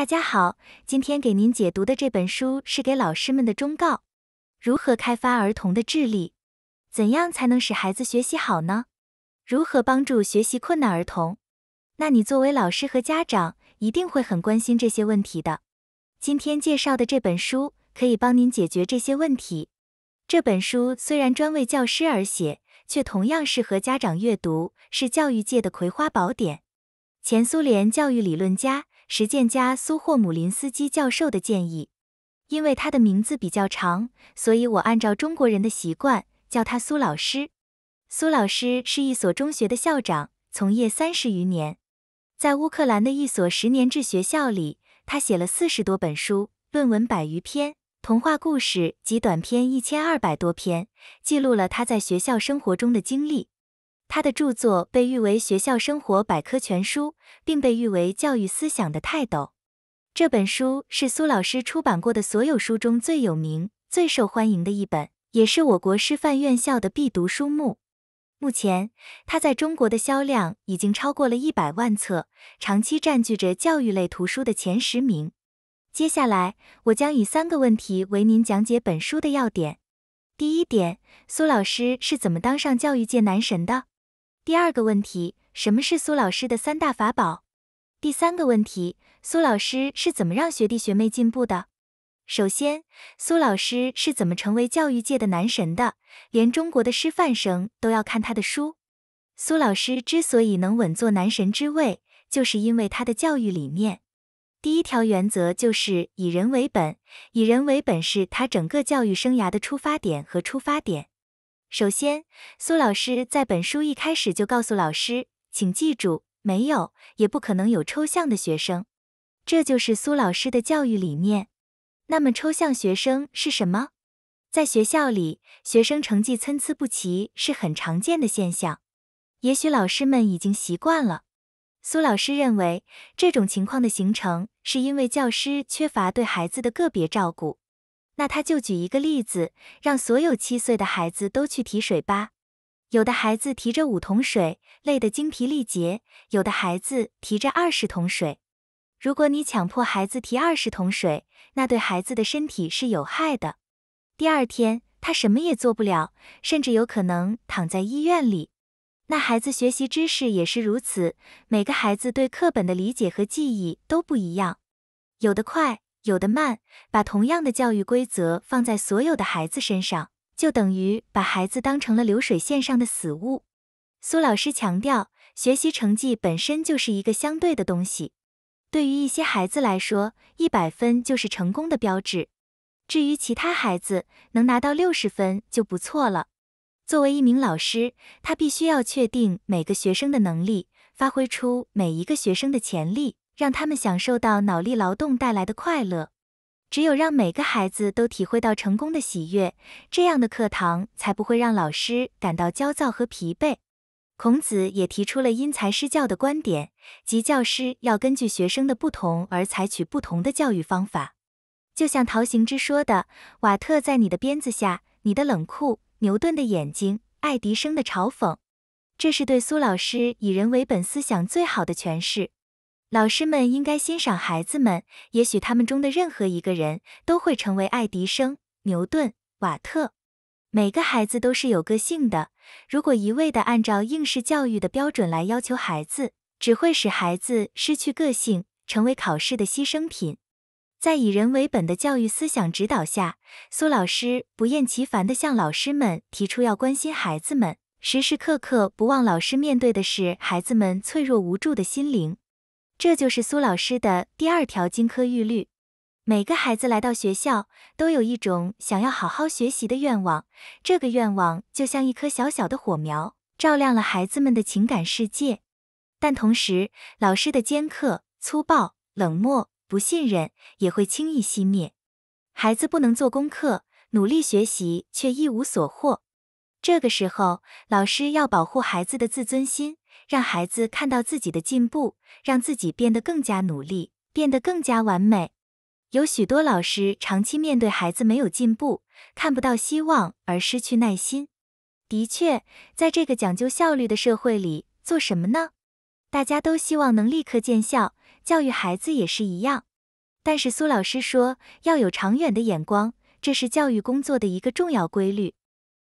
大家好，今天给您解读的这本书是给老师们的忠告：如何开发儿童的智力？怎样才能使孩子学习好呢？如何帮助学习困难儿童？那你作为老师和家长，一定会很关心这些问题的。今天介绍的这本书可以帮您解决这些问题。这本书虽然专为教师而写，却同样适合家长阅读，是教育界的葵花宝典。前苏联教育理论家。实践家苏霍姆林斯基教授的建议，因为他的名字比较长，所以我按照中国人的习惯叫他苏老师。苏老师是一所中学的校长，从业三十余年，在乌克兰的一所十年制学校里，他写了四十多本书、论文百余篇、童话故事及短篇一千二百多篇，记录了他在学校生活中的经历。他的著作被誉为学校生活百科全书，并被誉为教育思想的泰斗。这本书是苏老师出版过的所有书中最有名、最受欢迎的一本，也是我国师范院校的必读书目。目前，它在中国的销量已经超过了一百万册，长期占据着教育类图书的前十名。接下来，我将以三个问题为您讲解本书的要点。第一点，苏老师是怎么当上教育界男神的？第二个问题，什么是苏老师的三大法宝？第三个问题，苏老师是怎么让学弟学妹进步的？首先，苏老师是怎么成为教育界的男神的？连中国的师范生都要看他的书。苏老师之所以能稳坐男神之位，就是因为他的教育理念。第一条原则就是以人为本。以人为本是他整个教育生涯的出发点和出发点。首先，苏老师在本书一开始就告诉老师，请记住，没有也不可能有抽象的学生，这就是苏老师的教育理念。那么，抽象学生是什么？在学校里，学生成绩参差不齐是很常见的现象，也许老师们已经习惯了。苏老师认为，这种情况的形成是因为教师缺乏对孩子的个别照顾。那他就举一个例子，让所有七岁的孩子都去提水吧。有的孩子提着五桶水，累得精疲力竭；有的孩子提着二十桶水。如果你强迫孩子提二十桶水，那对孩子的身体是有害的。第二天，他什么也做不了，甚至有可能躺在医院里。那孩子学习知识也是如此，每个孩子对课本的理解和记忆都不一样，有的快。有的慢，把同样的教育规则放在所有的孩子身上，就等于把孩子当成了流水线上的死物。苏老师强调，学习成绩本身就是一个相对的东西。对于一些孩子来说，一百分就是成功的标志；至于其他孩子，能拿到六十分就不错了。作为一名老师，他必须要确定每个学生的能力，发挥出每一个学生的潜力。让他们享受到脑力劳动带来的快乐。只有让每个孩子都体会到成功的喜悦，这样的课堂才不会让老师感到焦躁和疲惫。孔子也提出了因材施教的观点，即教师要根据学生的不同而采取不同的教育方法。就像陶行知说的：“瓦特在你的鞭子下，你的冷酷；牛顿的眼睛，爱迪生的嘲讽。”这是对苏老师以人为本思想最好的诠释。老师们应该欣赏孩子们，也许他们中的任何一个人都会成为爱迪生、牛顿、瓦特。每个孩子都是有个性的，如果一味的按照应试教育的标准来要求孩子，只会使孩子失去个性，成为考试的牺牲品。在以人为本的教育思想指导下，苏老师不厌其烦地向老师们提出要关心孩子们，时时刻刻不忘老师面对的是孩子们脆弱无助的心灵。这就是苏老师的第二条金科玉律：每个孩子来到学校，都有一种想要好好学习的愿望。这个愿望就像一颗小小的火苗，照亮了孩子们的情感世界。但同时，老师的尖刻、粗暴、冷漠、不信任也会轻易熄灭。孩子不能做功课，努力学习却一无所获，这个时候，老师要保护孩子的自尊心。让孩子看到自己的进步，让自己变得更加努力，变得更加完美。有许多老师长期面对孩子没有进步，看不到希望而失去耐心。的确，在这个讲究效率的社会里，做什么呢？大家都希望能立刻见效，教育孩子也是一样。但是苏老师说，要有长远的眼光，这是教育工作的一个重要规律。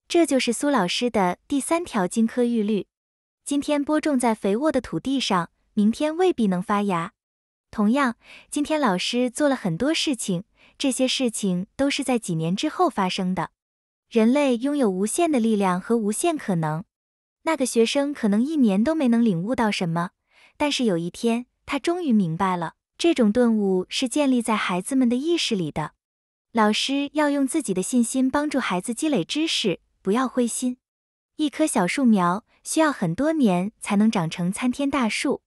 这就是苏老师的第三条金科玉律。今天播种在肥沃的土地上，明天未必能发芽。同样，今天老师做了很多事情，这些事情都是在几年之后发生的。人类拥有无限的力量和无限可能。那个学生可能一年都没能领悟到什么，但是有一天他终于明白了。这种顿悟是建立在孩子们的意识里的。老师要用自己的信心帮助孩子积累知识，不要灰心。一棵小树苗需要很多年才能长成参天大树。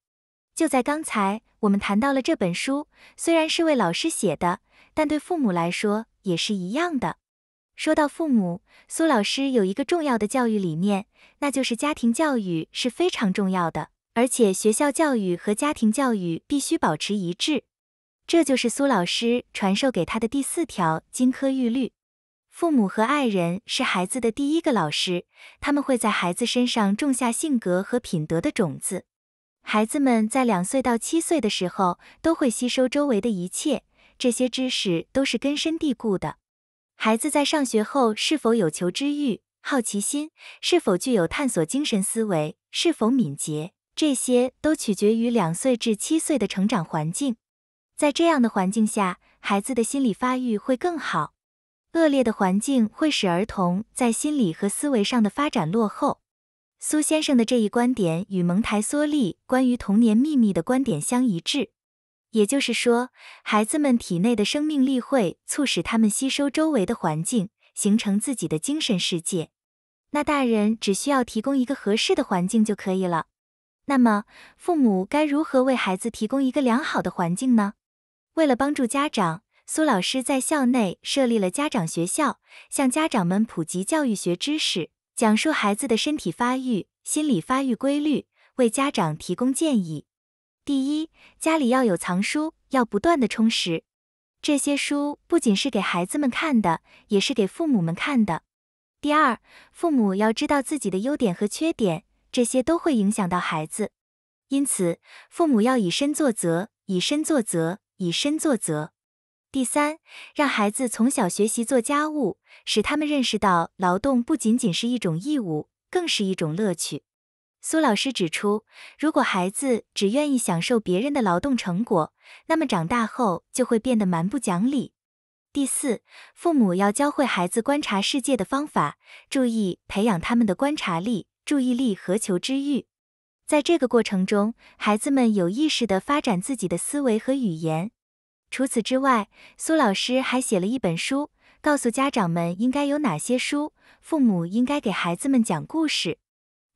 就在刚才，我们谈到了这本书，虽然是为老师写的，但对父母来说也是一样的。说到父母，苏老师有一个重要的教育理念，那就是家庭教育是非常重要的，而且学校教育和家庭教育必须保持一致。这就是苏老师传授给他的第四条金科玉律。父母和爱人是孩子的第一个老师，他们会在孩子身上种下性格和品德的种子。孩子们在两岁到七岁的时候都会吸收周围的一切，这些知识都是根深蒂固的。孩子在上学后是否有求知欲、好奇心，是否具有探索精神、思维是否敏捷，这些都取决于两岁至七岁的成长环境。在这样的环境下，孩子的心理发育会更好。恶劣的环境会使儿童在心理和思维上的发展落后。苏先生的这一观点与蒙台梭利关于童年秘密的观点相一致，也就是说，孩子们体内的生命力会促使他们吸收周围的环境，形成自己的精神世界。那大人只需要提供一个合适的环境就可以了。那么，父母该如何为孩子提供一个良好的环境呢？为了帮助家长。苏老师在校内设立了家长学校，向家长们普及教育学知识，讲述孩子的身体发育、心理发育规律，为家长提供建议。第一，家里要有藏书，要不断的充实。这些书不仅是给孩子们看的，也是给父母们看的。第二，父母要知道自己的优点和缺点，这些都会影响到孩子，因此父母要以身作则，以身作则，以身作则。第三，让孩子从小学习做家务，使他们认识到劳动不仅仅是一种义务，更是一种乐趣。苏老师指出，如果孩子只愿意享受别人的劳动成果，那么长大后就会变得蛮不讲理。第四，父母要教会孩子观察世界的方法，注意培养他们的观察力、注意力和求知欲。在这个过程中，孩子们有意识地发展自己的思维和语言。除此之外，苏老师还写了一本书，告诉家长们应该有哪些书。父母应该给孩子们讲故事。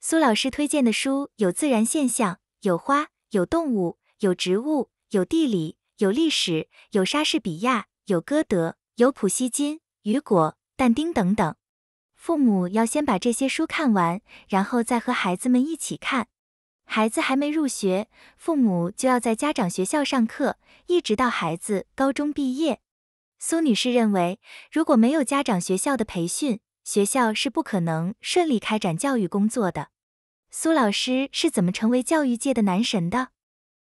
苏老师推荐的书有自然现象，有花，有动物，有植物，有地理，有历史，有莎士比亚，有歌德，有普希金、雨果、但丁等等。父母要先把这些书看完，然后再和孩子们一起看。孩子还没入学，父母就要在家长学校上课，一直到孩子高中毕业。苏女士认为，如果没有家长学校的培训，学校是不可能顺利开展教育工作的。苏老师是怎么成为教育界的男神的？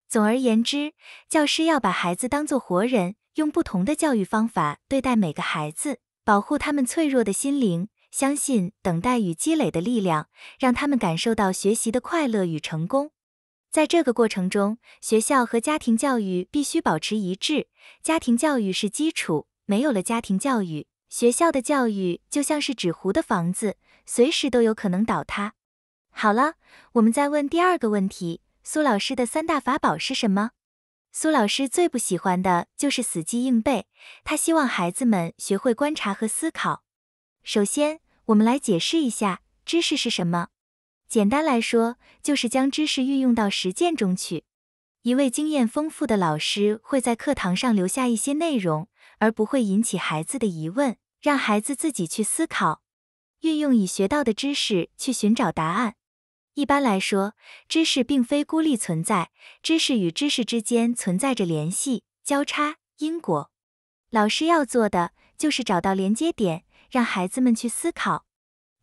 总而言之，教师要把孩子当作活人，用不同的教育方法对待每个孩子，保护他们脆弱的心灵。相信等待与积累的力量，让他们感受到学习的快乐与成功。在这个过程中，学校和家庭教育必须保持一致。家庭教育是基础，没有了家庭教育，学校的教育就像是纸糊的房子，随时都有可能倒塌。好了，我们再问第二个问题：苏老师的三大法宝是什么？苏老师最不喜欢的就是死记硬背，他希望孩子们学会观察和思考。首先，我们来解释一下知识是什么。简单来说，就是将知识运用到实践中去。一位经验丰富的老师会在课堂上留下一些内容，而不会引起孩子的疑问，让孩子自己去思考，运用已学到的知识去寻找答案。一般来说，知识并非孤立存在，知识与知识之间存在着联系、交叉、因果。老师要做的就是找到连接点。让孩子们去思考，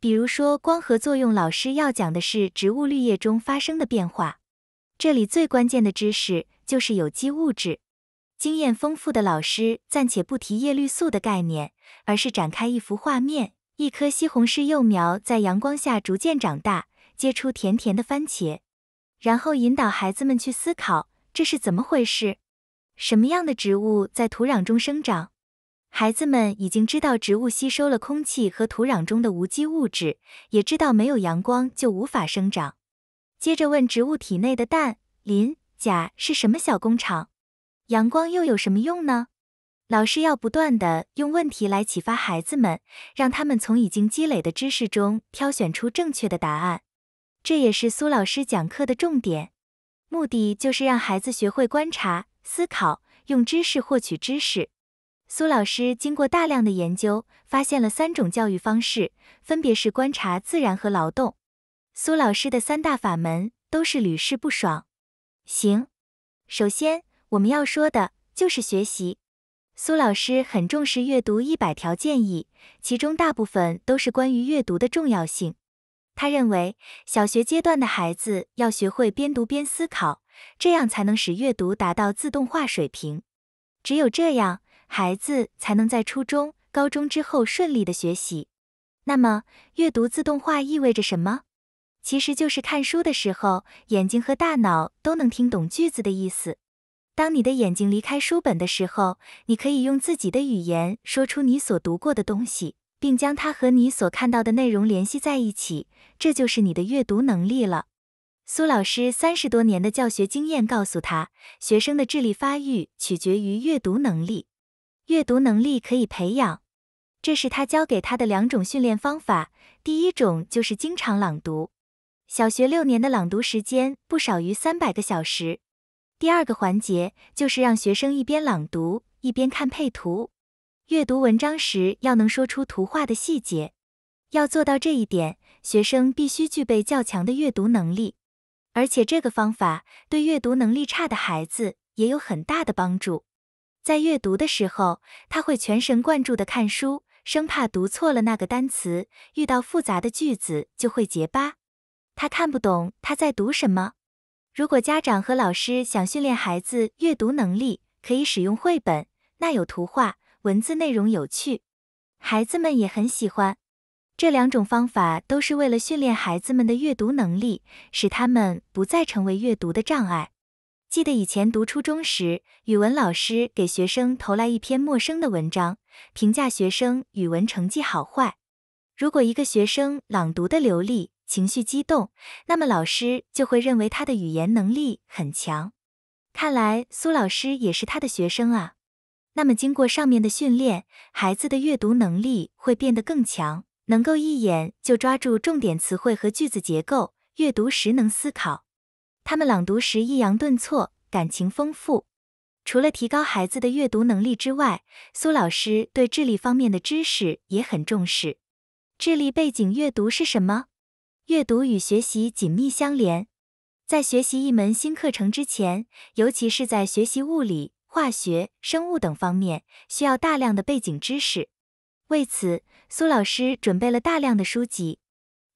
比如说光合作用，老师要讲的是植物绿叶中发生的变化。这里最关键的知识就是有机物质。经验丰富的老师暂且不提叶绿素的概念，而是展开一幅画面：一颗西红柿幼苗在阳光下逐渐长大，结出甜甜的番茄。然后引导孩子们去思考，这是怎么回事？什么样的植物在土壤中生长？孩子们已经知道植物吸收了空气和土壤中的无机物质，也知道没有阳光就无法生长。接着问植物体内的氮、磷、钾是什么小工厂？阳光又有什么用呢？老师要不断的用问题来启发孩子们，让他们从已经积累的知识中挑选出正确的答案。这也是苏老师讲课的重点，目的就是让孩子学会观察、思考，用知识获取知识。苏老师经过大量的研究，发现了三种教育方式，分别是观察自然和劳动。苏老师的三大法门都是屡试不爽。行，首先我们要说的就是学习。苏老师很重视阅读一百条建议，其中大部分都是关于阅读的重要性。他认为，小学阶段的孩子要学会边读边思考，这样才能使阅读达到自动化水平。只有这样。孩子才能在初中、高中之后顺利的学习。那么，阅读自动化意味着什么？其实就是看书的时候，眼睛和大脑都能听懂句子的意思。当你的眼睛离开书本的时候，你可以用自己的语言说出你所读过的东西，并将它和你所看到的内容联系在一起，这就是你的阅读能力了。苏老师三十多年的教学经验告诉他，学生的智力发育取决于阅读能力。阅读能力可以培养，这是他教给他的两种训练方法。第一种就是经常朗读，小学六年的朗读时间不少于三百个小时。第二个环节就是让学生一边朗读一边看配图，阅读文章时要能说出图画的细节。要做到这一点，学生必须具备较强的阅读能力，而且这个方法对阅读能力差的孩子也有很大的帮助。在阅读的时候，他会全神贯注地看书，生怕读错了那个单词。遇到复杂的句子就会结巴，他看不懂他在读什么。如果家长和老师想训练孩子阅读能力，可以使用绘本，那有图画，文字内容有趣，孩子们也很喜欢。这两种方法都是为了训练孩子们的阅读能力，使他们不再成为阅读的障碍。记得以前读初中时，语文老师给学生投来一篇陌生的文章，评价学生语文成绩好坏。如果一个学生朗读的流利、情绪激动，那么老师就会认为他的语言能力很强。看来苏老师也是他的学生啊。那么经过上面的训练，孩子的阅读能力会变得更强，能够一眼就抓住重点词汇和句子结构，阅读时能思考。他们朗读时抑扬顿挫，感情丰富。除了提高孩子的阅读能力之外，苏老师对智力方面的知识也很重视。智力背景阅读是什么？阅读与学习紧密相连。在学习一门新课程之前，尤其是在学习物理、化学、生物等方面，需要大量的背景知识。为此，苏老师准备了大量的书籍。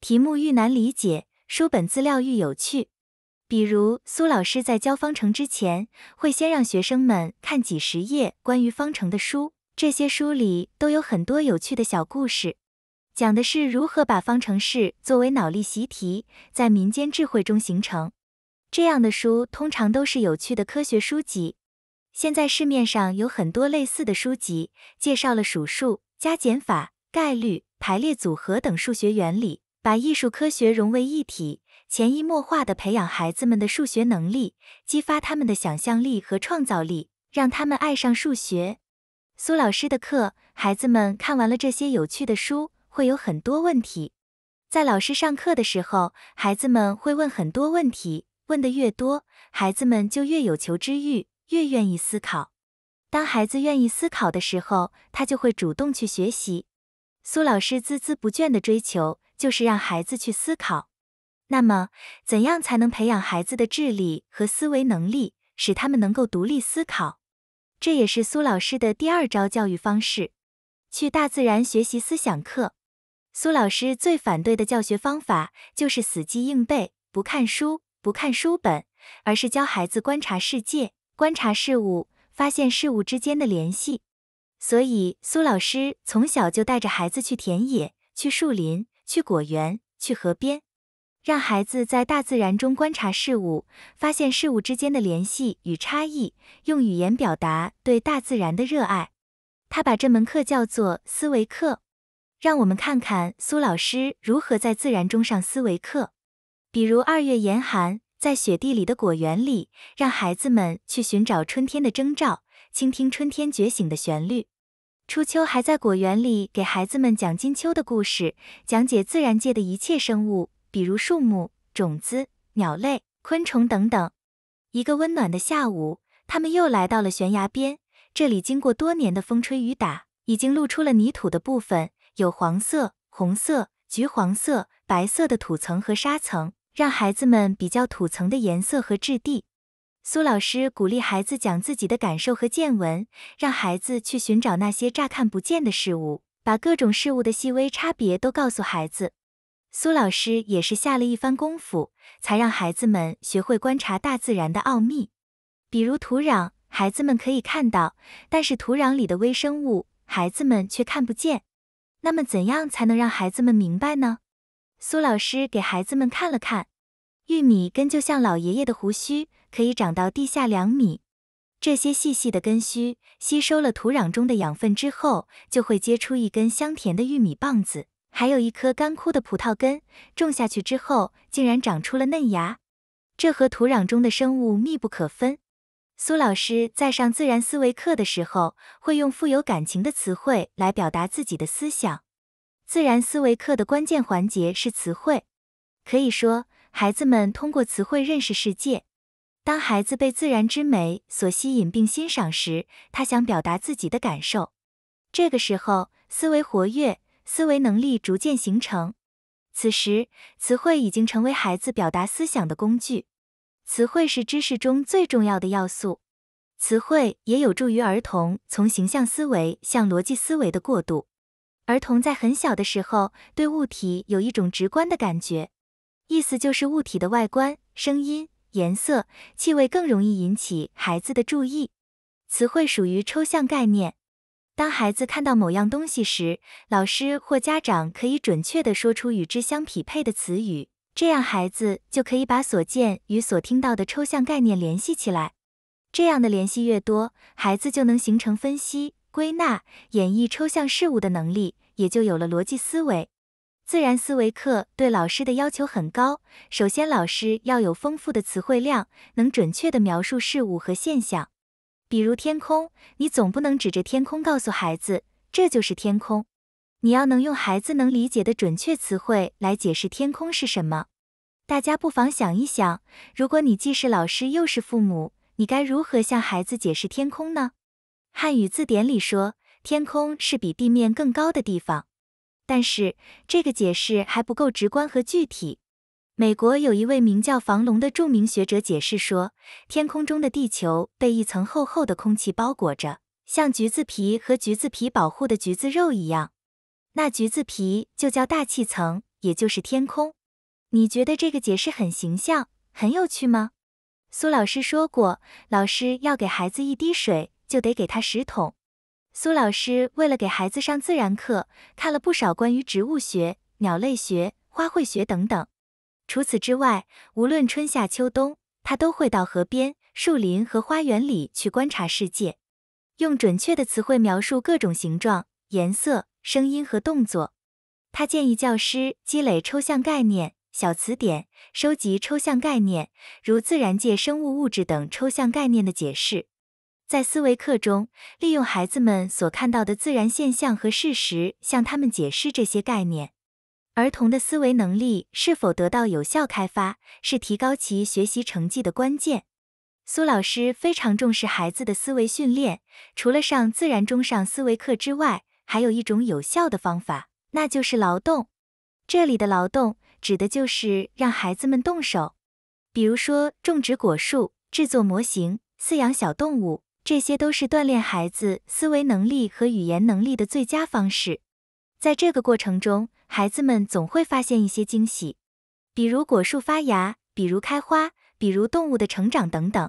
题目愈难理解，书本资料愈有趣。比如苏老师在教方程之前，会先让学生们看几十页关于方程的书。这些书里都有很多有趣的小故事，讲的是如何把方程式作为脑力习题，在民间智慧中形成。这样的书通常都是有趣的科学书籍。现在市面上有很多类似的书籍，介绍了数数、加减法、概率、排列组合等数学原理，把艺术科学融为一体。潜移默化的培养孩子们的数学能力，激发他们的想象力和创造力，让他们爱上数学。苏老师的课，孩子们看完了这些有趣的书，会有很多问题。在老师上课的时候，孩子们会问很多问题，问的越多，孩子们就越有求知欲，越愿意思考。当孩子愿意思考的时候，他就会主动去学习。苏老师孜孜不倦的追求就是让孩子去思考。那么，怎样才能培养孩子的智力和思维能力，使他们能够独立思考？这也是苏老师的第二招教育方式——去大自然学习思想课。苏老师最反对的教学方法就是死记硬背，不看书，不看书本，而是教孩子观察世界，观察事物，发现事物之间的联系。所以，苏老师从小就带着孩子去田野、去树林、去果园、去河边。让孩子在大自然中观察事物，发现事物之间的联系与差异，用语言表达对大自然的热爱。他把这门课叫做“思维课”。让我们看看苏老师如何在自然中上思维课。比如二月严寒，在雪地里的果园里，让孩子们去寻找春天的征兆，倾听春天觉醒的旋律。初秋还在果园里给孩子们讲金秋的故事，讲解自然界的一切生物。比如树木、种子、鸟类、昆虫等等。一个温暖的下午，他们又来到了悬崖边。这里经过多年的风吹雨打，已经露出了泥土的部分，有黄色、红色、橘黄色、白色的土层和沙层，让孩子们比较土层的颜色和质地。苏老师鼓励孩子讲自己的感受和见闻，让孩子去寻找那些乍看不见的事物，把各种事物的细微差别都告诉孩子。苏老师也是下了一番功夫，才让孩子们学会观察大自然的奥秘。比如土壤，孩子们可以看到，但是土壤里的微生物，孩子们却看不见。那么，怎样才能让孩子们明白呢？苏老师给孩子们看了看，玉米根就像老爷爷的胡须，可以长到地下两米。这些细细的根须吸收了土壤中的养分之后，就会结出一根香甜的玉米棒子。还有一颗干枯的葡萄根，种下去之后竟然长出了嫩芽，这和土壤中的生物密不可分。苏老师在上自然思维课的时候，会用富有感情的词汇来表达自己的思想。自然思维课的关键环节是词汇，可以说，孩子们通过词汇认识世界。当孩子被自然之美所吸引并欣赏时，他想表达自己的感受，这个时候思维活跃。思维能力逐渐形成，此时词汇已经成为孩子表达思想的工具。词汇是知识中最重要的要素，词汇也有助于儿童从形象思维向逻辑思维的过渡。儿童在很小的时候对物体有一种直观的感觉，意思就是物体的外观、声音、颜色、气味更容易引起孩子的注意。词汇属于抽象概念。当孩子看到某样东西时，老师或家长可以准确地说出与之相匹配的词语，这样孩子就可以把所见与所听到的抽象概念联系起来。这样的联系越多，孩子就能形成分析、归纳、演绎抽象事物的能力，也就有了逻辑思维。自然思维课对老师的要求很高，首先老师要有丰富的词汇量，能准确地描述事物和现象。比如天空，你总不能指着天空告诉孩子这就是天空。你要能用孩子能理解的准确词汇来解释天空是什么。大家不妨想一想，如果你既是老师又是父母，你该如何向孩子解释天空呢？汉语字典里说，天空是比地面更高的地方，但是这个解释还不够直观和具体。美国有一位名叫房龙的著名学者解释说，天空中的地球被一层厚厚的空气包裹着，像橘子皮和橘子皮保护的橘子肉一样，那橘子皮就叫大气层，也就是天空。你觉得这个解释很形象、很有趣吗？苏老师说过，老师要给孩子一滴水，就得给他十桶。苏老师为了给孩子上自然课，看了不少关于植物学、鸟类学、花卉学等等。除此之外，无论春夏秋冬，他都会到河边、树林和花园里去观察世界，用准确的词汇描述各种形状、颜色、声音和动作。他建议教师积累抽象概念小词典，收集抽象概念，如自然界、生物、物质等抽象概念的解释。在思维课中，利用孩子们所看到的自然现象和事实，向他们解释这些概念。儿童的思维能力是否得到有效开发，是提高其学习成绩的关键。苏老师非常重视孩子的思维训练，除了上自然中上思维课之外，还有一种有效的方法，那就是劳动。这里的劳动指的就是让孩子们动手，比如说种植果树、制作模型、饲养小动物，这些都是锻炼孩子思维能力和语言能力的最佳方式。在这个过程中，孩子们总会发现一些惊喜，比如果树发芽，比如开花，比如动物的成长等等。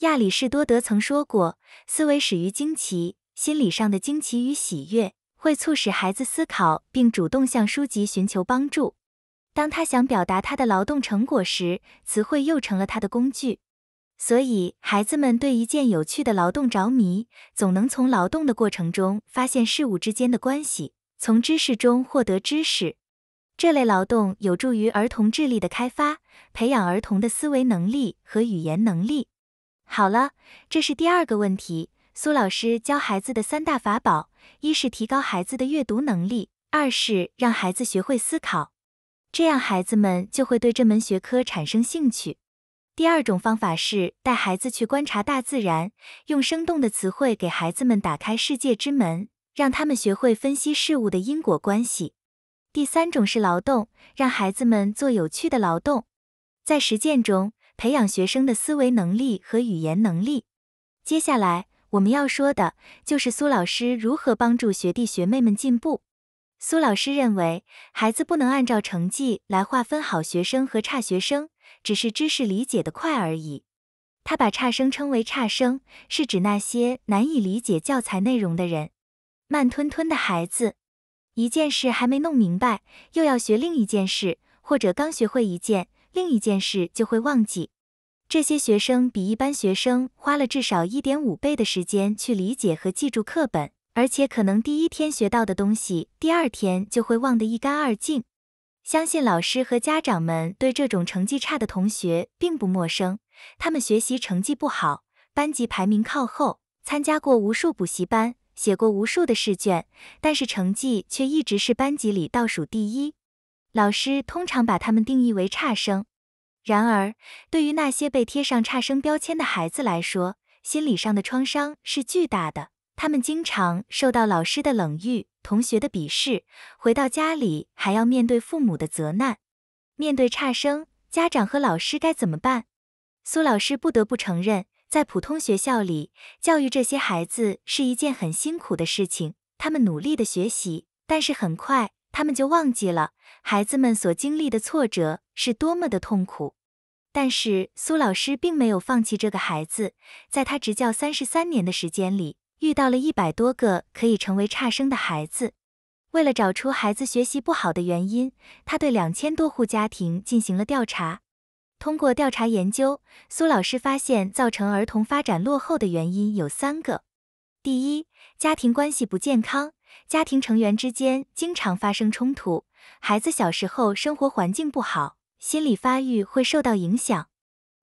亚里士多德曾说过：“思维始于惊奇，心理上的惊奇与喜悦会促使孩子思考，并主动向书籍寻求帮助。当他想表达他的劳动成果时，词汇又成了他的工具。所以，孩子们对一件有趣的劳动着迷，总能从劳动的过程中发现事物之间的关系。”从知识中获得知识，这类劳动有助于儿童智力的开发，培养儿童的思维能力和语言能力。好了，这是第二个问题。苏老师教孩子的三大法宝：一是提高孩子的阅读能力，二是让孩子学会思考，这样孩子们就会对这门学科产生兴趣。第二种方法是带孩子去观察大自然，用生动的词汇给孩子们打开世界之门。让他们学会分析事物的因果关系。第三种是劳动，让孩子们做有趣的劳动，在实践中培养学生的思维能力和语言能力。接下来我们要说的就是苏老师如何帮助学弟学妹们进步。苏老师认为，孩子不能按照成绩来划分好学生和差学生，只是知识理解的快而已。他把差生称为差生，是指那些难以理解教材内容的人。慢吞吞的孩子，一件事还没弄明白，又要学另一件事，或者刚学会一件，另一件事就会忘记。这些学生比一般学生花了至少一点五倍的时间去理解和记住课本，而且可能第一天学到的东西，第二天就会忘得一干二净。相信老师和家长们对这种成绩差的同学并不陌生，他们学习成绩不好，班级排名靠后，参加过无数补习班。写过无数的试卷，但是成绩却一直是班级里倒数第一。老师通常把他们定义为差生。然而，对于那些被贴上差生标签的孩子来说，心理上的创伤是巨大的。他们经常受到老师的冷遇，同学的鄙视，回到家里还要面对父母的责难。面对差生，家长和老师该怎么办？苏老师不得不承认。在普通学校里，教育这些孩子是一件很辛苦的事情。他们努力的学习，但是很快他们就忘记了孩子们所经历的挫折是多么的痛苦。但是苏老师并没有放弃这个孩子，在他执教三十三年的时间里，遇到了一百多个可以成为差生的孩子。为了找出孩子学习不好的原因，他对两千多户家庭进行了调查。通过调查研究，苏老师发现造成儿童发展落后的原因有三个：第一，家庭关系不健康，家庭成员之间经常发生冲突，孩子小时候生活环境不好，心理发育会受到影响。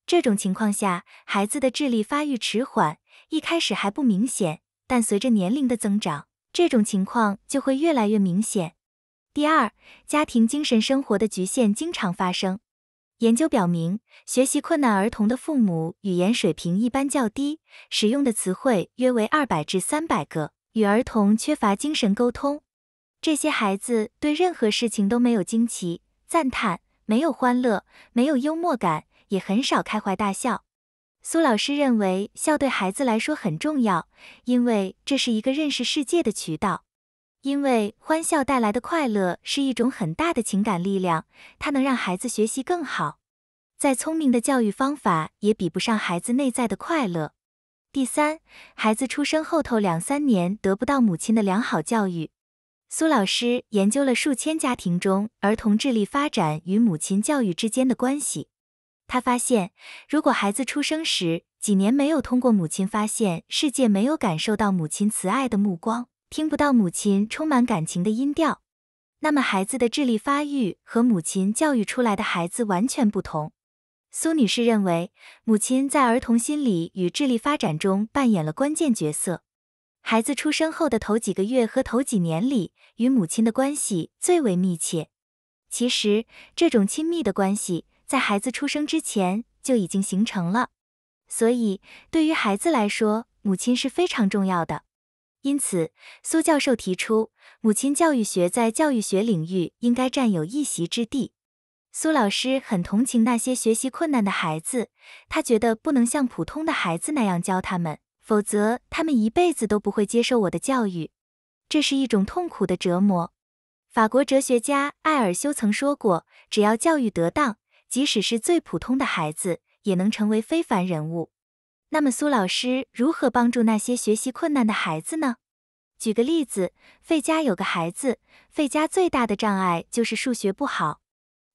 这种情况下，孩子的智力发育迟缓，一开始还不明显，但随着年龄的增长，这种情况就会越来越明显。第二，家庭精神生活的局限经常发生。研究表明，学习困难儿童的父母语言水平一般较低，使用的词汇约为二百至三百个，与儿童缺乏精神沟通。这些孩子对任何事情都没有惊奇、赞叹，没有欢乐，没有幽默感，也很少开怀大笑。苏老师认为，笑对孩子来说很重要，因为这是一个认识世界的渠道。因为欢笑带来的快乐是一种很大的情感力量，它能让孩子学习更好。再聪明的教育方法也比不上孩子内在的快乐。第三，孩子出生后头两三年得不到母亲的良好教育。苏老师研究了数千家庭中儿童智力发展与母亲教育之间的关系，他发现，如果孩子出生时几年没有通过母亲发现世界，没有感受到母亲慈爱的目光。听不到母亲充满感情的音调，那么孩子的智力发育和母亲教育出来的孩子完全不同。苏女士认为，母亲在儿童心理与智力发展中扮演了关键角色。孩子出生后的头几个月和头几年里，与母亲的关系最为密切。其实，这种亲密的关系在孩子出生之前就已经形成了。所以，对于孩子来说，母亲是非常重要的。因此，苏教授提出，母亲教育学在教育学领域应该占有一席之地。苏老师很同情那些学习困难的孩子，他觉得不能像普通的孩子那样教他们，否则他们一辈子都不会接受我的教育，这是一种痛苦的折磨。法国哲学家艾尔修曾说过，只要教育得当，即使是最普通的孩子也能成为非凡人物。那么苏老师如何帮助那些学习困难的孩子呢？举个例子，费家有个孩子，费家最大的障碍就是数学不好。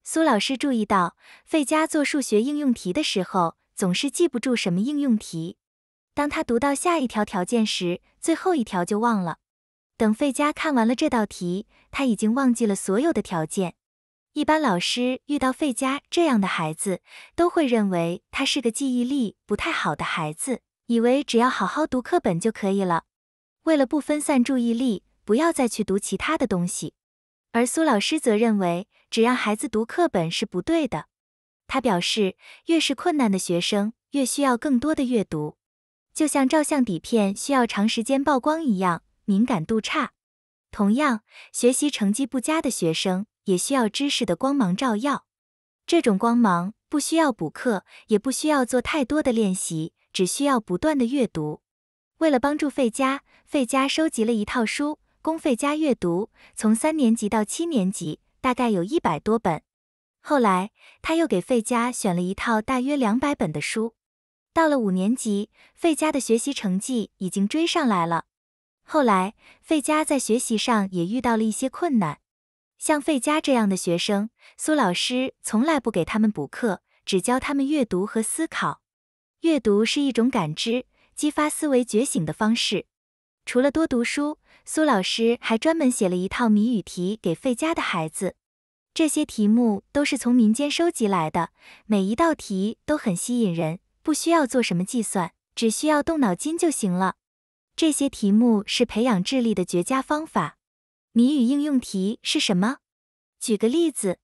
苏老师注意到，费家做数学应用题的时候总是记不住什么应用题。当他读到下一条条件时，最后一条就忘了。等费加看完了这道题，他已经忘记了所有的条件。一般老师遇到费佳这样的孩子，都会认为他是个记忆力不太好的孩子，以为只要好好读课本就可以了。为了不分散注意力，不要再去读其他的东西。而苏老师则认为，只让孩子读课本是不对的。他表示，越是困难的学生，越需要更多的阅读，就像照相底片需要长时间曝光一样，敏感度差。同样，学习成绩不佳的学生。也需要知识的光芒照耀，这种光芒不需要补课，也不需要做太多的练习，只需要不断的阅读。为了帮助费加，费加收集了一套书供费加阅读，从三年级到七年级，大概有一百多本。后来他又给费加选了一套大约两百本的书。到了五年级，费加的学习成绩已经追上来了。后来费加在学习上也遇到了一些困难。像费加这样的学生，苏老师从来不给他们补课，只教他们阅读和思考。阅读是一种感知、激发思维觉醒的方式。除了多读书，苏老师还专门写了一套谜语题给费加的孩子。这些题目都是从民间收集来的，每一道题都很吸引人，不需要做什么计算，只需要动脑筋就行了。这些题目是培养智力的绝佳方法。谜语应用题是什么？举个例子，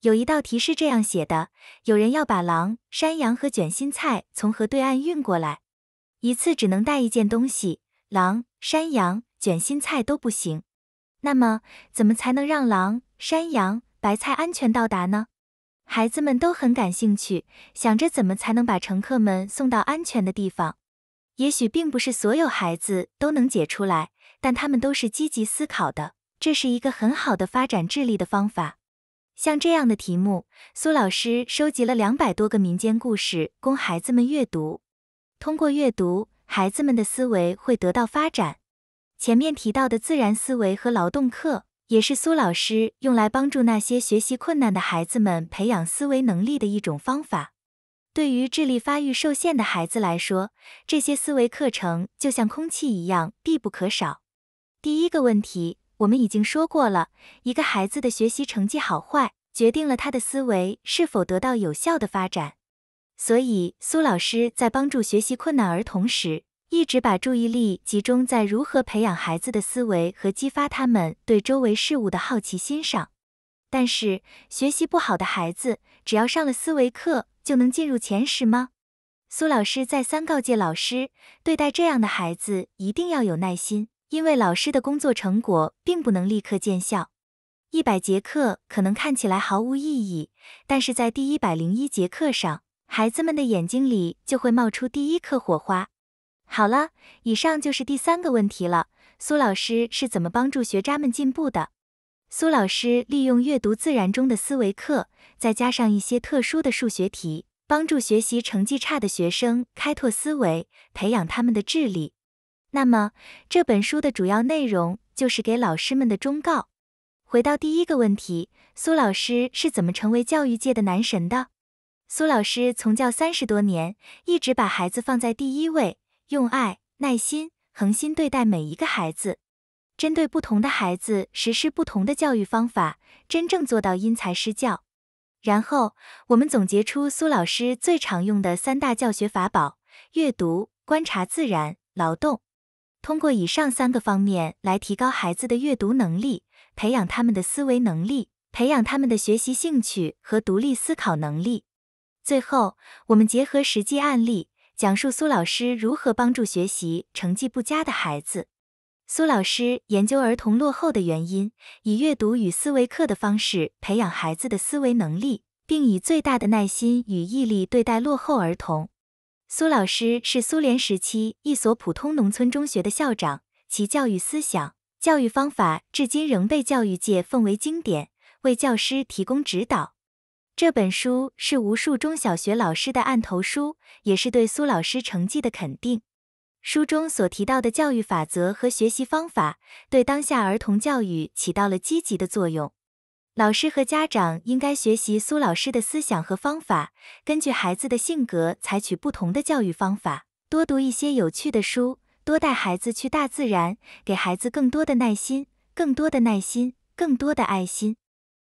有一道题是这样写的：有人要把狼、山羊和卷心菜从河对岸运过来，一次只能带一件东西，狼、山羊、卷心菜都不行。那么，怎么才能让狼、山羊、白菜安全到达呢？孩子们都很感兴趣，想着怎么才能把乘客们送到安全的地方。也许并不是所有孩子都能解出来，但他们都是积极思考的。这是一个很好的发展智力的方法，像这样的题目，苏老师收集了两百多个民间故事供孩子们阅读。通过阅读，孩子们的思维会得到发展。前面提到的自然思维和劳动课，也是苏老师用来帮助那些学习困难的孩子们培养思维能力的一种方法。对于智力发育受限的孩子来说，这些思维课程就像空气一样必不可少。第一个问题。我们已经说过了，一个孩子的学习成绩好坏，决定了他的思维是否得到有效的发展。所以，苏老师在帮助学习困难儿童时，一直把注意力集中在如何培养孩子的思维和激发他们对周围事物的好奇心上。但是，学习不好的孩子，只要上了思维课，就能进入前十吗？苏老师再三告诫老师，对待这样的孩子，一定要有耐心。因为老师的工作成果并不能立刻见效，一百节课可能看起来毫无意义，但是在第一百零一节课上，孩子们的眼睛里就会冒出第一颗火花。好了，以上就是第三个问题了。苏老师是怎么帮助学渣们进步的？苏老师利用阅读自然中的思维课，再加上一些特殊的数学题，帮助学习成绩差的学生开拓思维，培养他们的智力。那么这本书的主要内容就是给老师们的忠告。回到第一个问题，苏老师是怎么成为教育界的男神的？苏老师从教三十多年，一直把孩子放在第一位，用爱、耐心、恒心对待每一个孩子，针对不同的孩子实施不同的教育方法，真正做到因材施教。然后我们总结出苏老师最常用的三大教学法宝：阅读、观察自然、劳动。通过以上三个方面来提高孩子的阅读能力，培养他们的思维能力，培养他们的学习兴趣和独立思考能力。最后，我们结合实际案例，讲述苏老师如何帮助学习成绩不佳的孩子。苏老师研究儿童落后的原因，以阅读与思维课的方式培养孩子的思维能力，并以最大的耐心与毅力对待落后儿童。苏老师是苏联时期一所普通农村中学的校长，其教育思想、教育方法至今仍被教育界奉为经典，为教师提供指导。这本书是无数中小学老师的案头书，也是对苏老师成绩的肯定。书中所提到的教育法则和学习方法，对当下儿童教育起到了积极的作用。老师和家长应该学习苏老师的思想和方法，根据孩子的性格采取不同的教育方法，多读一些有趣的书，多带孩子去大自然，给孩子更多的耐心，更多的耐心，更多的爱心。